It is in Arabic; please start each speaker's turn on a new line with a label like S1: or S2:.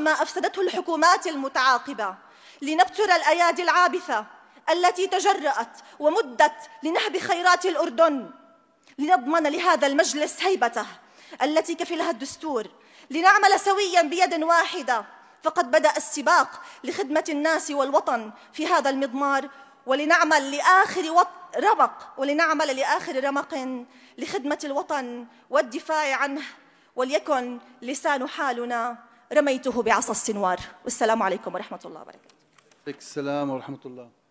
S1: ما أفسدته الحكومات المتعاقبة لنبتر الأيادي العابثة التي تجرأت ومدت لنهب خيرات الأردن لنضمن لهذا المجلس هيبته التي كفلها الدستور لنعمل سويا بيد واحدة فقد بدأ السباق لخدمة الناس والوطن في هذا المضمار ولنعمل لآخر وط... رمق ولنعمل لآخر رمق لخدمة الوطن والدفاع عنه وليكن لسان حالنا رميته بعصا السنوار والسلام عليكم ورحمة الله وبركاته
S2: السلام ورحمة الله